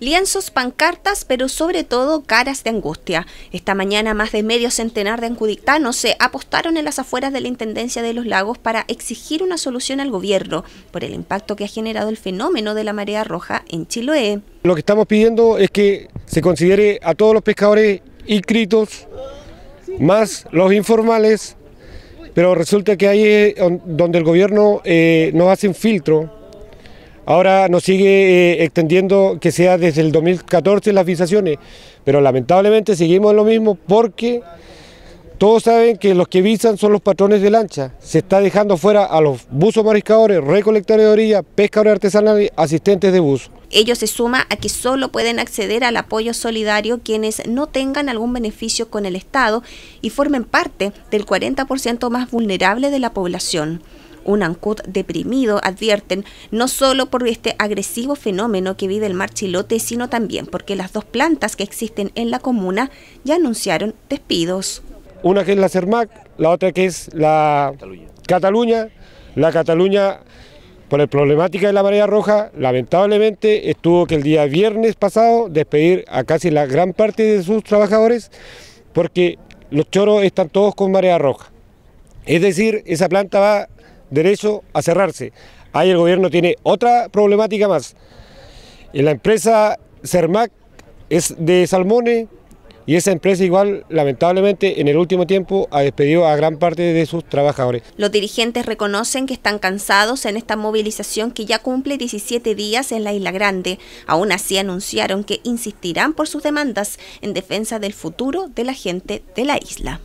Lienzos, pancartas, pero sobre todo caras de angustia. Esta mañana más de medio centenar de angudictanos se apostaron en las afueras de la Intendencia de los Lagos para exigir una solución al gobierno por el impacto que ha generado el fenómeno de la marea roja en Chiloé. Lo que estamos pidiendo es que se considere a todos los pescadores inscritos, más los informales, pero resulta que ahí es donde el gobierno eh, nos hace un filtro Ahora nos sigue eh, extendiendo que sea desde el 2014 las visaciones, pero lamentablemente seguimos lo mismo porque todos saben que los que visan son los patrones de lancha. Se está dejando fuera a los buzos mariscadores, recolectores de orilla, pescadores artesanales, asistentes de buzo. Ello se suma a que solo pueden acceder al apoyo solidario quienes no tengan algún beneficio con el Estado y formen parte del 40% más vulnerable de la población un ancud deprimido, advierten, no solo por este agresivo fenómeno que vive el mar Chilote, sino también porque las dos plantas que existen en la comuna ya anunciaron despidos. Una que es la CERMAC, la otra que es la Cataluña. La Cataluña, por la problemática de la marea roja, lamentablemente estuvo que el día viernes pasado despedir a casi la gran parte de sus trabajadores porque los choros están todos con marea roja. Es decir, esa planta va derecho a cerrarse. Ahí el gobierno tiene otra problemática más. la empresa Cermac es de Salmone y esa empresa igual, lamentablemente, en el último tiempo ha despedido a gran parte de sus trabajadores. Los dirigentes reconocen que están cansados en esta movilización que ya cumple 17 días en la Isla Grande. Aún así anunciaron que insistirán por sus demandas en defensa del futuro de la gente de la isla.